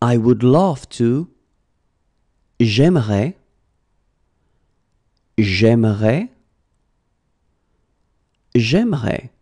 I would love to. J'aimerais. J'aimerais. J'aimerais.